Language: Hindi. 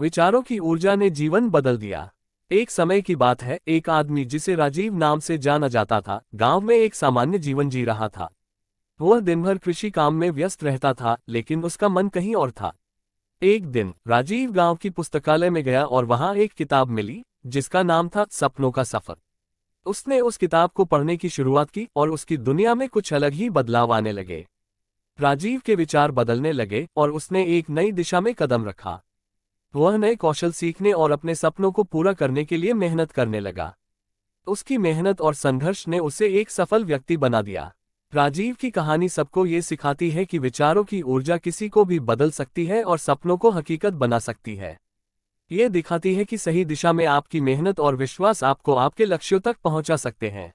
विचारों की ऊर्जा ने जीवन बदल दिया एक समय की बात है एक आदमी जिसे राजीव नाम से जाना जाता था गांव में एक सामान्य जीवन जी रहा था वह दिन भर कृषि काम में व्यस्त रहता था लेकिन उसका मन कहीं और था एक दिन राजीव गांव की पुस्तकालय में गया और वहां एक किताब मिली जिसका नाम था सपनों का सफर उसने उस किताब को पढ़ने की शुरुआत की और उसकी दुनिया में कुछ अलग ही बदलाव आने लगे राजीव के विचार बदलने लगे और उसने एक नई दिशा में कदम रखा वह नए कौशल सीखने और अपने सपनों को पूरा करने के लिए मेहनत करने लगा उसकी मेहनत और संघर्ष ने उसे एक सफल व्यक्ति बना दिया राजीव की कहानी सबको ये सिखाती है कि विचारों की ऊर्जा किसी को भी बदल सकती है और सपनों को हकीकत बना सकती है ये दिखाती है कि सही दिशा में आपकी मेहनत और विश्वास आपको आपके लक्ष्यों तक पहुंचा सकते हैं